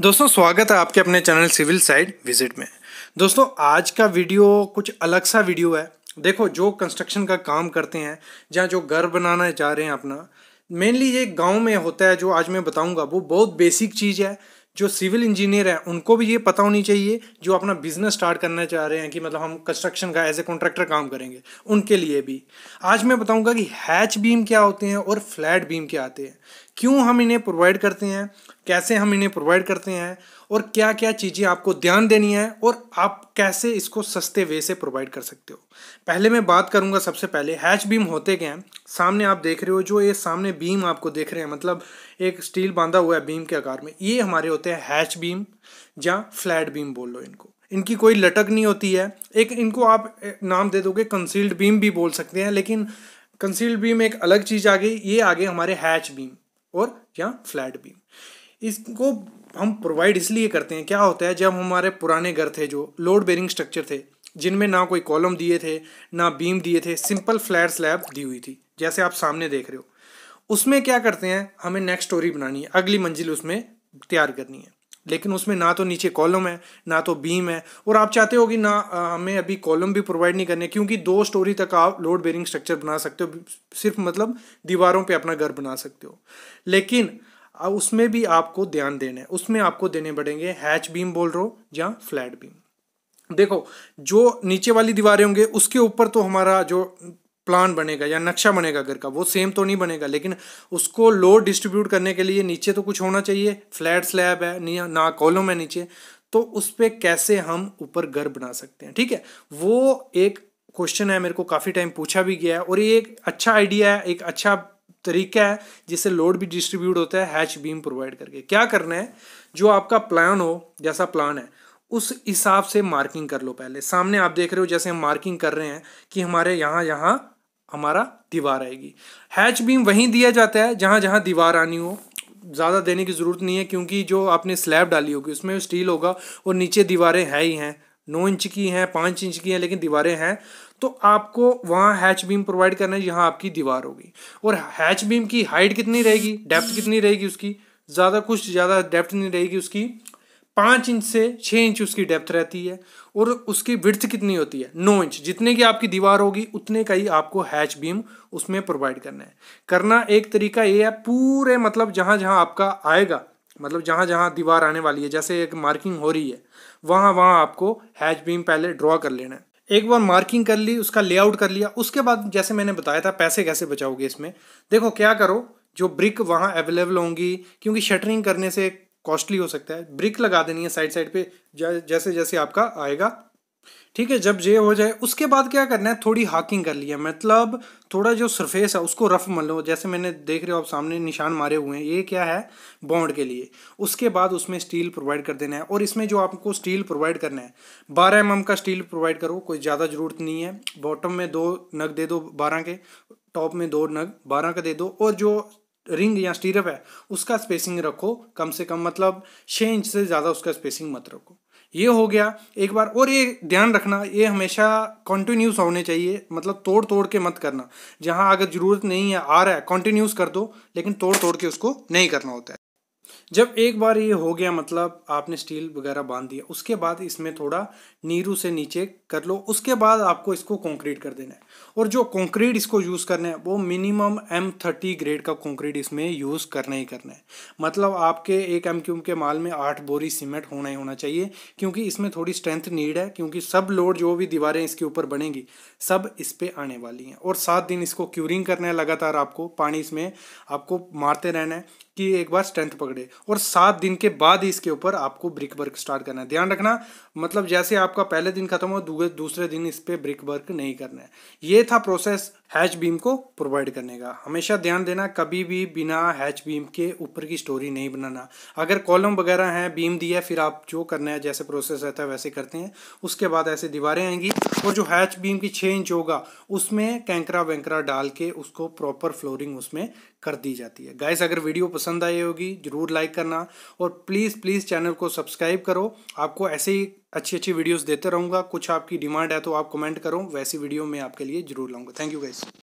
दोस्तों स्वागत है आपके अपने चैनल सिविल साइड विजिट में दोस्तों आज का वीडियो कुछ अलग सा वीडियो है देखो जो कंस्ट्रक्शन का काम करते हैं जहाँ जो घर बनाना चाह रहे हैं अपना मेनली ये गांव में होता है जो आज मैं बताऊंगा वो बहुत बेसिक चीज़ है जो सिविल इंजीनियर हैं उनको भी ये पता होनी चाहिए जो अपना बिजनेस स्टार्ट करना चाह रहे हैं कि मतलब हम कंस्ट्रक्शन का एज ए कॉन्ट्रैक्टर काम करेंगे उनके लिए भी आज मैं बताऊंगा कि हैच बीम क्या होते हैं और फ्लैट बीम क्या आते हैं क्यों हम इन्हें प्रोवाइड करते हैं कैसे हम इन्हें प्रोवाइड करते हैं और क्या क्या चीज़ें आपको ध्यान देनी है और आप कैसे इसको सस्ते वे से प्रोवाइड कर सकते हो पहले मैं बात करूंगा सबसे पहले हैच बीम होते क्या हैं सामने आप देख रहे हो जो ये सामने बीम आपको देख रहे हैं मतलब एक स्टील बांधा हुआ है बीम के आकार में ये हमारे होते हैं हैच बीम या फ्लैट बीम बोल लो इनको इनकी कोई लटक नहीं होती है एक इनको आप नाम दे दोगे कंसील्ड बीम भी बोल सकते हैं लेकिन कंसील्ड बीम एक अलग चीज़ आ गई ये आ गए हमारे हैच बीम और या फ्लैट बीम इसको हम प्रोवाइड इसलिए करते हैं क्या होता है जब हमारे पुराने घर थे जो लोड बेरिंग स्ट्रक्चर थे जिनमें ना कोई कॉलम दिए थे ना बीम दिए थे सिंपल फ्लैट स्लैब दी हुई थी जैसे आप सामने देख रहे हो उसमें क्या करते हैं हमें नेक्स्ट स्टोरी बनानी है अगली मंजिल उसमें तैयार करनी है लेकिन उसमें ना तो नीचे कॉलम है ना तो बीम है और आप चाहते हो कि ना हमें अभी कॉलम भी प्रोवाइड नहीं करने क्योंकि दो स्टोरी तक आप लोड बेरिंग स्ट्रक्चर बना सकते हो सिर्फ मतलब दीवारों पे अपना घर बना सकते हो लेकिन उसमें भी आपको ध्यान देना है उसमें आपको देने पड़ेंगे हैच बीम बोल रहे हो या फ्लैट बीम देखो जो नीचे वाली दीवारें होंगे उसके ऊपर तो हमारा जो प्लान बनेगा या नक्शा बनेगा घर का वो सेम तो नहीं बनेगा लेकिन उसको लोड डिस्ट्रीब्यूट करने के लिए नीचे तो कुछ होना चाहिए फ्लैट स्लैब है ना कॉलम है नीचे तो उस पर कैसे हम ऊपर घर बना सकते हैं ठीक है वो एक क्वेश्चन है मेरे को काफ़ी टाइम पूछा भी गया है और ये एक अच्छा आइडिया है एक अच्छा तरीका है जिससे लोड भी डिस्ट्रीब्यूट होता है हैच बीम प्रोवाइड करके क्या करना है जो आपका प्लान हो जैसा प्लान है उस हिसाब से मार्किंग कर लो पहले सामने आप देख रहे हो जैसे हम मार्किंग कर रहे हैं कि हमारे यहाँ यहाँ हमारा दीवार आएगी हैच बीम वहीं दिया जाता है जहाँ जहाँ दीवार आनी हो ज़्यादा देने की ज़रूरत नहीं है क्योंकि जो आपने स्लैब डाली होगी उसमें स्टील होगा और नीचे दीवारें है ही हैं नौ इंच की हैं पाँच इंच की हैं लेकिन दीवारें हैं तो आपको वहाँ हैच बीम प्रोवाइड करना है जहाँ आपकी दीवार होगी और हैच बीम की हाइट कितनी रहेगी डेप्थ कितनी रहेगी उसकी ज़्यादा कुछ ज़्यादा डेप्थ नहीं रहेगी उसकी पाँच इंच से छः इंच उसकी डेप्थ रहती है और उसकी विर्थ कितनी होती है नौ इंच जितने की आपकी दीवार होगी उतने का ही आपको हैच बीम उसमें प्रोवाइड करना है करना एक तरीका ये है पूरे मतलब जहाँ जहाँ आपका आएगा मतलब जहाँ जहाँ दीवार आने वाली है जैसे एक मार्किंग हो रही है वहाँ वहाँ आपको हैच बीम पहले ड्रॉ कर लेना है एक बार मार्किंग कर ली उसका लेआउट कर लिया उसके बाद जैसे मैंने बताया था पैसे कैसे बचाओगे इसमें देखो क्या करो जो ब्रिक वहाँ अवेलेबल होंगी क्योंकि शटरिंग करने से कॉस्टली हो सकता है ब्रिक लगा देनी है साइड साइड पे जैसे जैसे आपका आएगा ठीक है जब ये हो जाए उसके बाद क्या करना है थोड़ी हाकिंग कर लिया मतलब थोड़ा जो सरफेस है उसको रफ मान लो जैसे मैंने देख रहे हो आप सामने निशान मारे हुए हैं ये क्या है बॉन्ड के लिए उसके बाद उसमें स्टील प्रोवाइड कर देना है और इसमें जो आपको स्टील प्रोवाइड करना है बारह एम mm का स्टील प्रोवाइड करो कोई ज़्यादा ज़रूरत नहीं है बॉटम में दो नग दे दो बारह के टॉप में दो नग बारह का दे दो और जो रिंग या स्टीरअप है उसका स्पेसिंग रखो कम से कम मतलब छः इंच से ज़्यादा उसका स्पेसिंग मत रखो ये हो गया एक बार और ये ध्यान रखना ये हमेशा कॉन्टीन्यूस होने चाहिए मतलब तोड़ तोड़ के मत करना जहाँ अगर ज़रूरत नहीं है आ रहा है कॉन्टीन्यूस कर दो लेकिन तोड़ तोड़ के उसको नहीं करना होता है जब एक बार ये हो गया मतलब आपने स्टील वगैरह बांध दिया उसके बाद इसमें थोड़ा नीरू से नीचे कर लो उसके बाद आपको इसको कंक्रीट कर देना है और जो कंक्रीट इसको यूज़ करना है वो मिनिमम एम थर्टी ग्रेड का कंक्रीट इसमें यूज़ करना ही करना है मतलब आपके एक एम क्यूम के माल में आठ बोरी सीमेंट होना ही होना चाहिए क्योंकि इसमें थोड़ी स्ट्रेंथ नीड है क्योंकि सब लोड जो भी दीवारें इसके ऊपर बनेंगी सब इस पर आने वाली हैं और सात दिन इसको क्यूरिंग करना है लगातार आपको पानी इसमें आपको मारते रहना है कि एक बार स्ट्रेंथ पकड़े और सात दिन के बाद ही इसके ऊपर आपको ब्रिक वर्क स्टार्ट करना है ध्यान रखना मतलब जैसे आपका पहले दिन खत्म हो दूसरे दिन इस पर ब्रिक वर्क नहीं करना है ये था प्रोसेस हैच बीम को प्रोवाइड करने का हमेशा ध्यान देना कभी भी बिना हैच बीम के ऊपर की स्टोरी नहीं बनाना अगर कॉलम वगैरह हैं बीम दिया फिर आप जो करना है जैसे प्रोसेस रहता है वैसे करते हैं उसके बाद ऐसे दीवारें आएंगी और जो हैच बीम की छः इंच होगा उसमें कैंकरा वैंकरा डाल के उसको प्रॉपर फ्लोरिंग उसमें कर दी जाती है गाइस अगर वीडियो पसंद आई होगी ज़रूर लाइक करना और प्लीज़ प्लीज़ चैनल को सब्सक्राइब करो आपको ऐसे ही अच्छी अच्छी वीडियोस देते रहूँगा कुछ आपकी डिमांड है तो आप कमेंट करो वैसी वीडियो मैं आपके लिए ज़रूर लाऊंगा थैंक यू गाइस